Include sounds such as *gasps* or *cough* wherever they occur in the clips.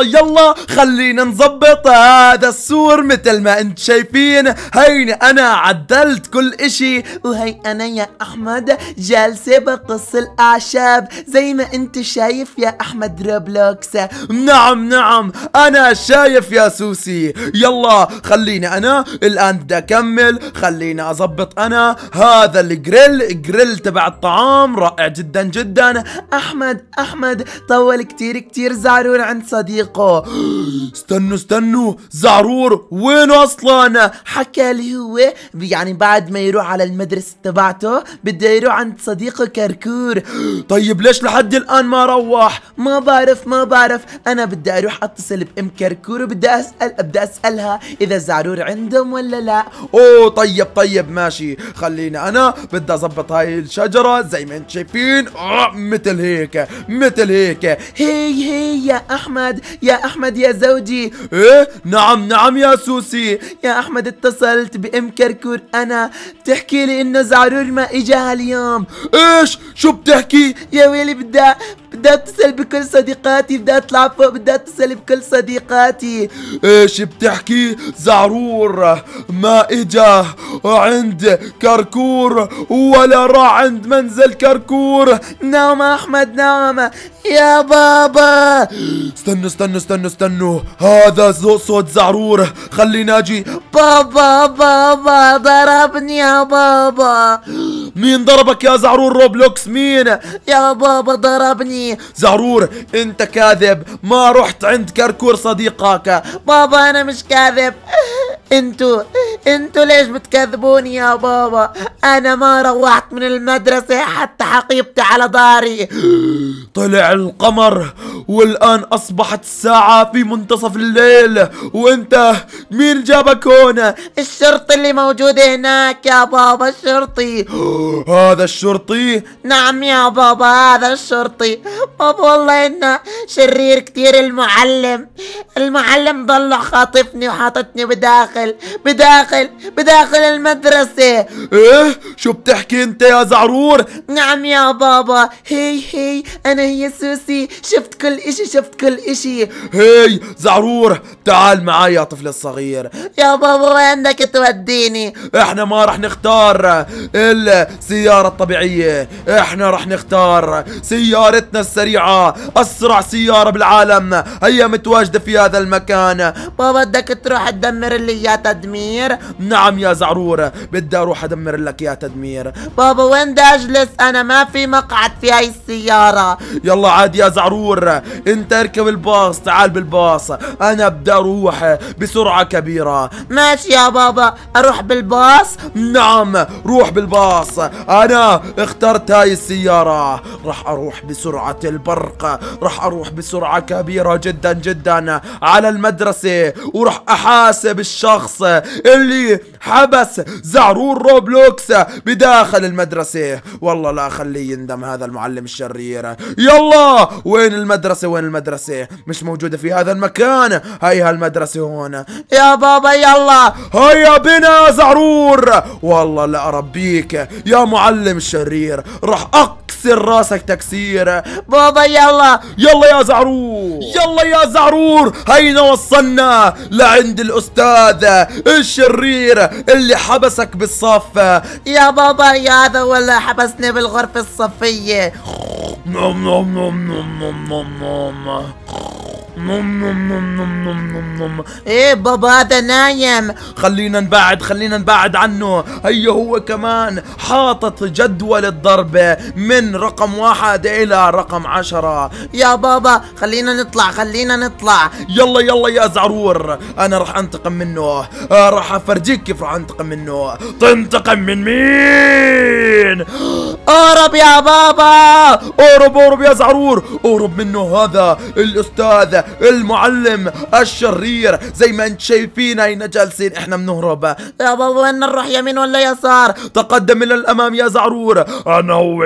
يلا يلا خلينا نظبط هذا السور مثل ما انت شايفين هيني انا عدلت كل اشي وهي انا يا احمد جالسة بقص الاعشاب زي ما انت شايف يا احمد روبلوكس نعم نعم انا شايف يا سوسي يلا خليني انا الان بدي اكمل خليني اظبط انا هذا الجريل جريل تبع الطعام رائع جدا جدا احمد احمد طول كتير كتير زعلان عند صديق الحديقة استنوا استنوا زعرور وين اصلا حكى لي هو يعني بعد ما يروح على المدرسة تبعته بده يروح عند صديقه كركور طيب ليش لحد الان ما روح ما بعرف ما بعرف انا بدي اروح اتصل بام كركور وبدي اسال بدي اسالها اذا زعرور عندهم ولا لا اوه طيب طيب ماشي خليني انا بدي اظبط هاي الشجرة زي ما انت شايفين أه، مثل هيك مثل هيك هي هي يا احمد يا أحمد يا زوجي إيه نعم نعم يا سوسي يا أحمد اتصلت بأم كركور أنا بتحكي لي إنه زعرور ما إجاها اليوم إيش شو بتحكي يا ويلي بدي بدي اتصل بكل صديقاتي بدي اطلع فوق بدي اتصل بكل صديقاتي ايش بتحكي زعرور ما اجا عند كركور ولا راح عند منزل كركور نعم احمد نعم يا بابا استنوا استنوا استنوا استنوا هذا صوت زعرور خلينا اجي بابا بابا ضربني يا بابا مين ضربك يا زعرور روبلوكس مين يا بابا ضربني زعرور انت كاذب ما رحت عند كركور صديقك بابا انا مش كاذب انتوا انتوا ليش بتكذبوني يا بابا انا ما روحت من المدرسة حتى حقيبتي على ضاري طلع القمر والآن أصبحت الساعة في منتصف الليل وأنت مين جابك هنا؟ الشرطي اللي موجود هناك يا بابا الشرطي *gasps* هذا الشرطي؟ نعم يا بابا هذا الشرطي بابا والله إنه شرير كتير المعلم المعلم ضل خاطفني وحاططني بداخل بداخل بداخل المدرسة إيه؟ شو بتحكي أنت يا زعرور؟ نعم يا بابا هي هي أنا هي سوسي شفت كل كل اشي شفت كل اشي هاي زعرور تعال معي يا طفل الصغير يا بابا وينك توديني احنا ما رح نختار السيارة الطبيعية احنا رح نختار سيارتنا السريعة اسرع سيارة بالعالم هي متواجدة في هذا المكان بابا بدك تروح تدمر لي اياه تدمير نعم يا زعرور بدي اروح ادمر لك يا تدمير بابا وين بدي اجلس انا ما في مقعد في هاي السيارة يلا عاد يا زعرور انت اركب الباص تعال بالباص انا بدي اروح بسرعة كبيرة ماشي يا بابا اروح بالباص نعم روح بالباص انا اخترت هاي السيارة راح اروح بسرعة البرق راح اروح بسرعة كبيرة جدا جدا على المدرسة وراح احاسب الشخص اللي حبس زعرور روبلوكس بداخل المدرسة والله لا خليه يندم هذا المعلم الشرير يلا وين المدرسة المدرسة وين المدرسة مش موجودة في هذا المكان هيها المدرسة هون يا بابا يلا هيا بنا يا زعرور والله لا اربيك يا معلم الشرير راح اكسر راسك تكسير بابا يلا يلا يا زعرور يلا يا زعرور هينا وصلنا لعند الاستاذ الشرير اللي حبسك بالصف يا بابا يا هذا ولا حبسني بالغرفة الصفية Nom nom nom nom nom nom nom. نم نم نم نم نم نم نم ايه بابا هذا نايم خلينا نبعد خلينا نبعد عنه هيا هو كمان حاطط جدول الضربة من رقم واحد الى رقم عشرة يا بابا خلينا نطلع خلينا نطلع يلا يلا يا زعرور انا راح انتقم منه آه، راح افرجيك كيف راح انتقم منه تنتقم من مين اهرب يا بابا اهرب اهرب يا زعرور اهرب منه هذا الاستاذ المعلم الشرير زي ما انت شايفين هينا جالسين احنا بنهرب يا بابا وين نروح يمين ولا يسار تقدم الى الامام يا زعرور انا هو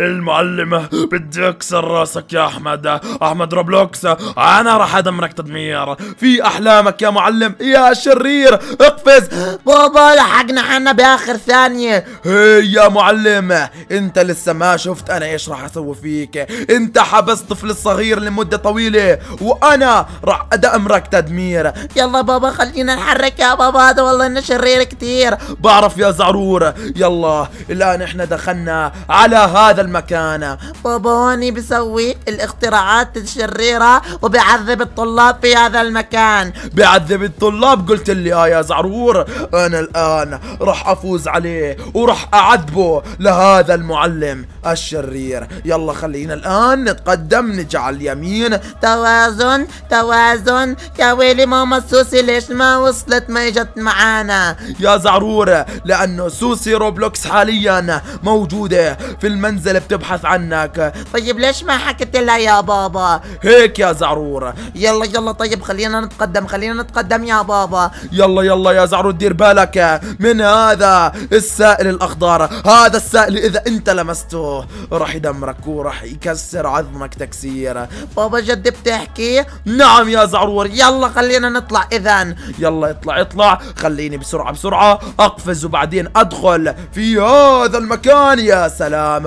المعلم بدي اكسر راسك يا احمد احمد روبلوكس انا راح ادمرك تدمير في احلامك يا معلم يا شرير اقفز بابا لحقنا حنا باخر ثانية هي يا معلم انت لسه ما شفت انا ايش راح اسوي فيك انت حبست طفل الصغير لمدة طويلة و وانا راح ادمرك تدمير يلا بابا خلينا نحرك يا بابا هذا والله انه شرير كثير بعرف يا زعرور يلا الان احنا دخلنا على هذا المكان بابا هوني بسوي الاختراعات الشريرة وبعذب الطلاب في هذا المكان بعذب الطلاب قلت لي اه يا زعرور انا الان راح افوز عليه وراح اعذبه لهذا المعلم الشرير يلا خلينا الان نتقدم نجعل يمين توازن توازن توازن يا ويلي ماما سوسي ليش ما وصلت ما اجت معانا يا زعرور لانه سوسي روبلوكس حاليا موجودة في المنزل بتبحث عنك طيب ليش ما حكيت لها يا بابا هيك يا زعرور يلا يلا طيب خلينا نتقدم خلينا نتقدم يا بابا يلا يلا يا زعرور دير بالك من هذا السائل الاخضر هذا السائل اذا انت لمسته راح يدمرك وراح يكسر عظمك تكسير بابا جد بتحكي عليه نعم يا زعرور يلا خلينا نطلع اذا يلا اطلع اطلع خليني بسرعه بسرعه اقفز وبعدين ادخل في هذا المكان يا سلام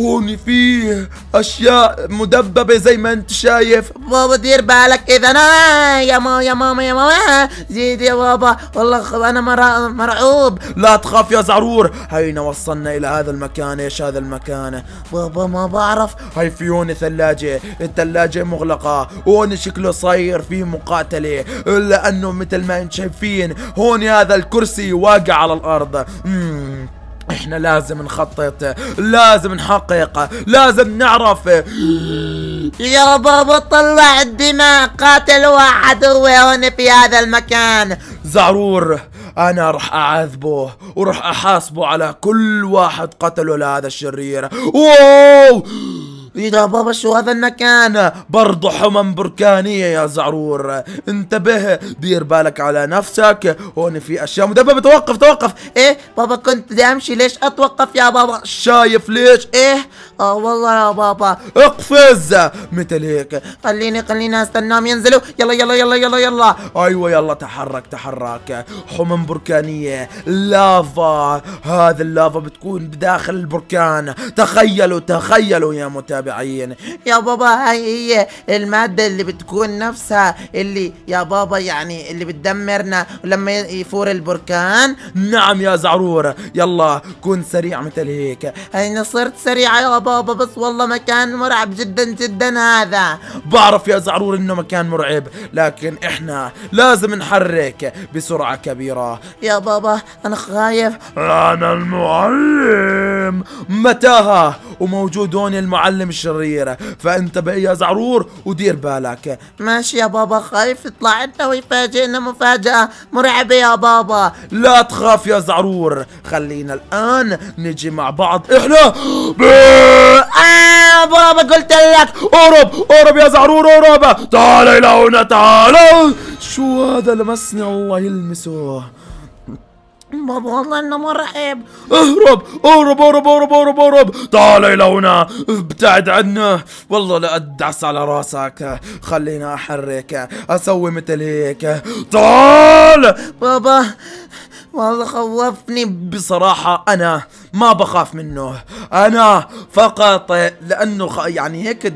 هون فيه اشياء مدببه زي ما انت شايف بابا دير بالك اذا انا يا ماما يا ماما يا ماما زيد يا بابا والله انا مرع... مرعوب لا تخاف يا زعرور هينا وصلنا الى هذا المكان ايش هذا المكان بابا ما بعرف هاي في هون ثلاجه الثلاجه مغلقه هون شكله صاير في مقاتله لانه مثل ما انت شايفين هون هذا الكرسي واقع على الارض مم. احنا لازم نخطط لازم نحقق لازم نعرف يا بابا طلع الدماء قاتل واحد هو هون في هذا المكان زعرور انا رح اعذبه ورح احاسبه على كل واحد قتله لهذا الشرير أوه! إذا بابا شو هذا المكان برضو حمم بركانية يا زعرور انتبه دير بالك على نفسك هون في أشياء مدببة توقف توقف إيه بابا كنت بدي أمشي ليش أتوقف يا بابا شايف ليش إيه اه والله يا بابا اقفز مثل هيك خليني خليني استناهم ينزلوا يلا يلا يلا يلا يلا ايوه يلا تحرك تحرك حمم بركانيه لافا هذا اللافا بتكون بداخل البركان تخيلوا تخيلوا يا متابعين يا بابا هاي هي الماده اللي بتكون نفسها اللي يا بابا يعني اللي بتدمرنا لما يفور البركان نعم يا زعرور يلا كن سريع مثل هيك انا صرت سريعه يا بابا بس والله مكان مرعب جدا جدا هذا بعرف يا زعرور انه مكان مرعب لكن احنا لازم نحرك بسرعة كبيرة يا بابا انا خايف انا المعلم متاهة وموجود هون المعلم الشريرة فانتبه يا زعرور ودير بالك ماشي يا بابا خايف يطلع لنا ويفاجئنا مفاجأة مرعبة يا بابا لا تخاف يا زعرور خلينا الآن نجي مع بعض احنا آه، يا بابا قلت لك اهرب اهرب يا زعرور اهرب تعال الى هنا تعال شو هذا لمسني الله يلمسه بابا والله انه مرعب اهرب اهرب اهرب اهرب اهرب اهرب تعال الى هنا ابتعد عنا والله لا ادعس على راسك خلينا احرك اسوي مثل هيك تعال بابا والله خوفني بصراحة انا ما بخاف منه انا فقط لانه يعني هيك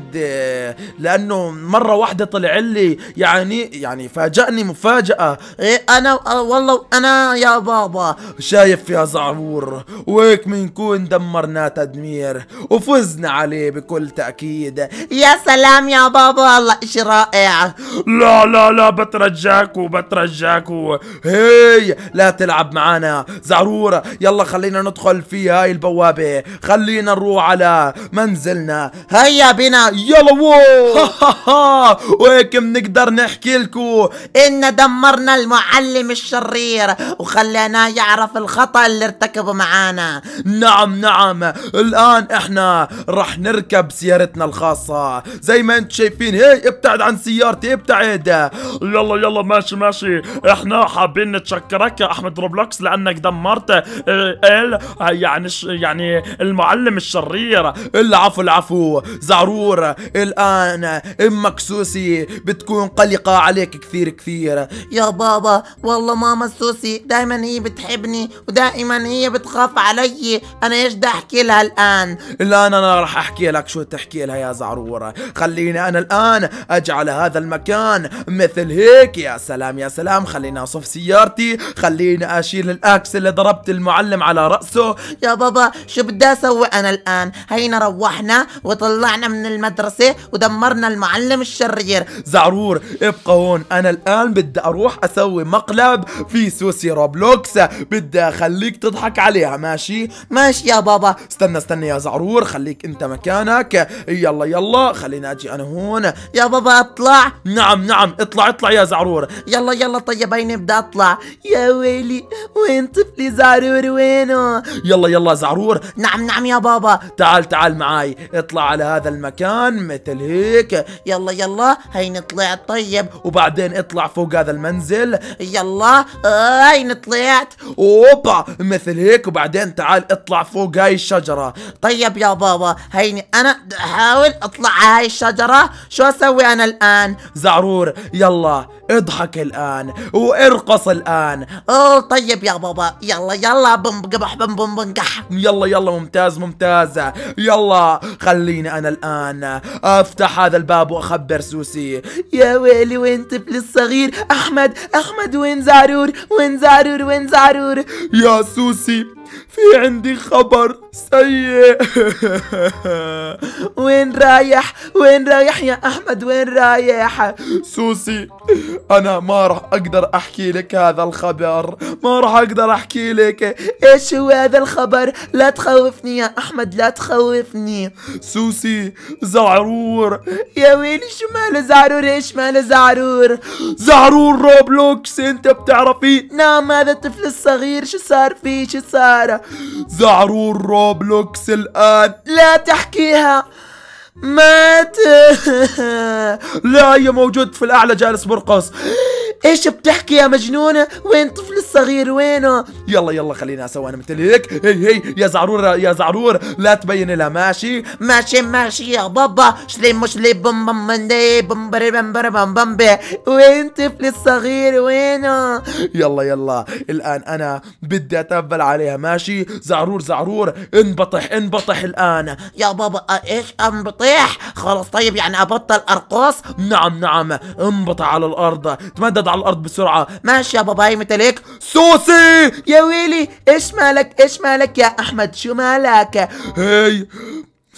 لانه مره واحده طلع لي يعني يعني فاجئني مفاجاه إيه انا والله انا يا بابا شايف يا زعرور وهيك بنكون دمرناه تدمير وفزنا عليه بكل تاكيد يا سلام يا بابا والله ايش رائع لا لا لا بترجاكوا بترجاكوا هي لا تلعب معانا زعرور يلا خلينا ندخل فيها هاي البوابة خلينا نروح على منزلنا هيا بنا يلا وو *laughs* *laughs* وهيك بنقدر نحكي لكم إن دمرنا المعلم الشرير وخليناه يعرف الخطأ اللي ارتكبه معانا نعم نعم الآن إحنا رح نركب سيارتنا الخاصة زي ما انتم شايفين هي ابتعد عن سيارتي ابتعد يلا يلا ماشي ماشي احنا حابين نتشكرك يا احمد روبلوكس لانك دمرت ال يعني عن يعني الش... يعني المعلم الشرير العفو العفو زعرور الآن أمك سوسي بتكون قلقة عليك كثير كثير يا بابا والله ماما سوسي دايما هي بتحبني ودائما هي بتخاف علي أنا ايش بدي أحكي لها الآن الآن أنا راح أحكي لك شو تحكي لها يا زعرور خليني أنا الآن أجعل هذا المكان مثل هيك يا سلام يا سلام خليني أصف سيارتي خليني أشيل الأكس اللي ضربت المعلم على رأسه يا بابا شو بدي اسوي انا الان هينا روحنا وطلعنا من المدرسه ودمرنا المعلم الشرير زعرور ابقى هون انا الان بدي اروح اسوي مقلب في سوسي روبلوكس بدي اخليك تضحك عليها ماشي ماشي يا بابا استنى استنى يا زعرور خليك انت مكانك يلا يلا خليني اجي انا هون يا بابا اطلع نعم نعم اطلع اطلع يا زعرور يلا يلا طيب هيني بدي اطلع يا ويلي وين طفلي زعرور وينه يلا يلا زعرور نعم نعم يا بابا تعال تعال معاي اطلع على هذا المكان مثل هيك يلا يلا هاي نطلع طيب وبعدين اطلع فوق هذا المنزل يلا آه طلعت نطلعت اوبا مثل هيك وبعدين تعال اطلع فوق هاي الشجرة طيب يا بابا هيني انا احاول اطلع على هاي الشجرة شو اسوي انا الان زعرور يلا اضحك الان وارقص الان اوه طيب يا بابا يلا يلا بم بم نجح يلا يلا ممتاز ممتاز يلا خليني انا الان افتح هذا الباب واخبر سوسي يا ويلي وين طفلي الصغير احمد احمد وين زعرور وين زعرور وين زعرور يا سوسي في عندي خبر سيء *laughs* وين رايح وين رايح يا احمد وين رايح سوسي انا ما راح اقدر احكي لك هذا الخبر ما راح اقدر احكي لك ايش هو هذا الخبر لا تخوفني يا احمد لا تخوفني سوسي زعرور يا ويلي شو ماله زعرور ايش ماله زعرور زعرور روبلوكس انت بتعرفي نعم هذا الطفل الصغير شو صار فيه شو صار زعرور روبلوكس روبلوكس الآن لا تحكيها مات *laughs* لا هي موجود في الاعلى جالس برقص ايش بتحكي يا مجنونة وين طفل الصغير وينه يلا يلا خلينا سوا انا مثل هيك هي هي يا زعرور يا زعرور لا تبين لها ماشي ماشي ماشي يا بابا شليم شليم بم بم بندي بم بري بم بري بم بم وين طفل الصغير وينه يلا يلا الان انا بدي اتبل عليها ماشي زعرور زعرور انبطح انبطح الان يا بابا ايش انبطح صحيح خلاص طيب يعني ابطل ارقص نعم نعم انبط على الارض تمدد على الارض بسرعه ماشي يا باباي متلك سوسي يا ويلي ايش مالك ايش مالك يا احمد شو مالك هاي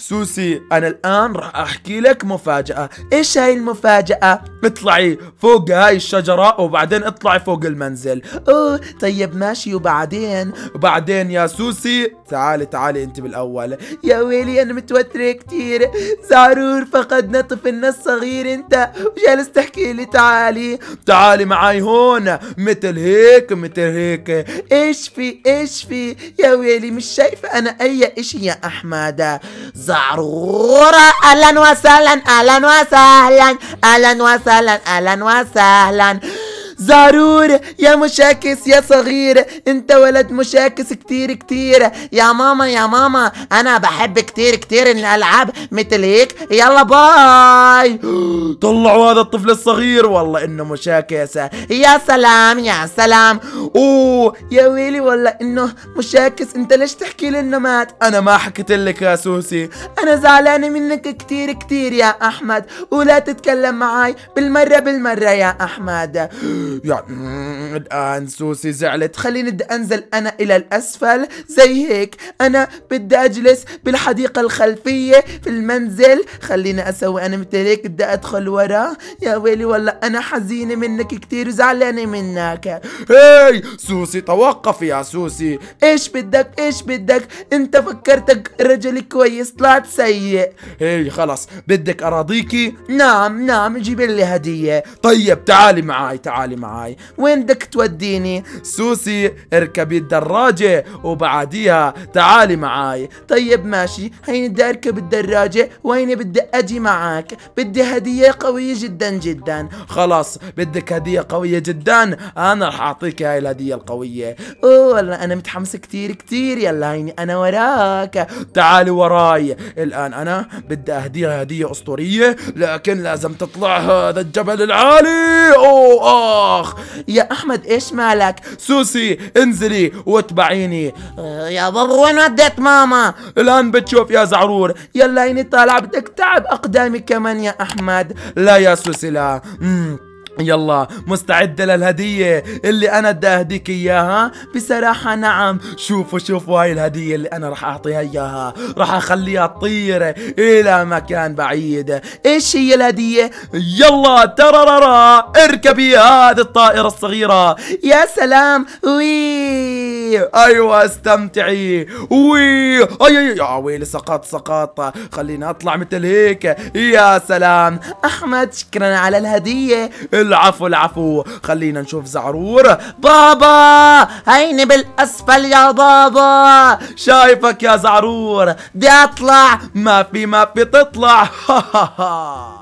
سوسي أنا الآن راح أحكي لك مفاجأة إيش هاي المفاجأة؟ اطلعي فوق هاي الشجرة وبعدين اطلعي فوق المنزل أوه طيب ماشي وبعدين وبعدين يا سوسي تعالي تعالي أنت بالأول يا ويلي أنا متوترة كثير، زعرور فقدنا طفلنا الصغير أنت وجالس تحكي لي تعالي تعالي معي هون مثل هيك مثل هيك إيش في إيش في يا ويلي مش شايفة أنا أي إشي يا أحمد زعرورة أهلا وسهلا أهلا وسهلا أهلا وسهلا أهلا وسهلا زعرور يا مشاكس يا صغير انت ولد مشاكس كتير كتير يا ماما يا ماما انا بحب كتير كتير الالعاب مثل هيك يلا باي *gasps* طلعوا هذا الطفل الصغير والله انه مشاكس يا سلام يا سلام اوه يا ويلي والله انه مشاكس انت ليش تحكي لي انه مات انا ما حكيت لك يا سوسي انا زعلانه منك كتير كتير يا احمد ولا تتكلم معاي بالمره بالمره يا احمد *gasps* يا يعني الآن سوسي زعلت خليني بدي أنزل أنا إلى الأسفل زي هيك أنا بدي أجلس بالحديقة الخلفية في المنزل خليني أسوي أنا مثل هيك بدي أدخل ورا يا ويلي والله أنا حزينة منك كثير وزعلانة منك هاي سوسي توقف يا سوسي إيش بدك إيش بدك أنت فكرتك رجل كويس طلعت سيء هاي خلص بدك أراضيكي نعم نعم جيب لي هدية طيب تعالي معاي تعالي معاي معاي وين بدك توديني سوسي اركبي الدراجة وبعديها تعالي معاي طيب ماشي هيني بدي اركب الدراجة وهيني بدي اجي معاك بدي هدية قوية جدا جدا خلاص بدك هدية قوية جدا انا رح اعطيك هاي الهدية القوية اوه والله انا متحمس كتير كتير يلا هيني انا وراك تعالي وراي الان انا بدي اهديها هدية اسطورية لكن لازم تطلع هذا الجبل العالي اوه اه اخ يا احمد ايش مالك سوسي انزلي واتبعيني آه، يا بابا وين وديت ماما الان بتشوف يا زعرور يلا اني طالع بدك تعب اقدامي كمان يا احمد لا يا سوسي لا مم. يلا مستعدة للهدية اللي أنا بدي أهديك إياها بصراحة نعم شوفوا شوفوا هاي الهدية اللي أنا رح أعطيها إياها رح أخليها تطير إلى مكان بعيد إيش هي الهدية يلا ترررا اركبي هذه الطائرة الصغيرة يا سلام وي أيوة استمتعي وي أي أي يا ويلي سقط سقط خليني أطلع مثل هيك يا سلام أحمد شكرا على الهدية العفو العفو خلينا نشوف زعرور بابا هيني بالاسفل يا بابا شايفك يا زعرور بدي اطلع ما في ما في تطلع *laughs*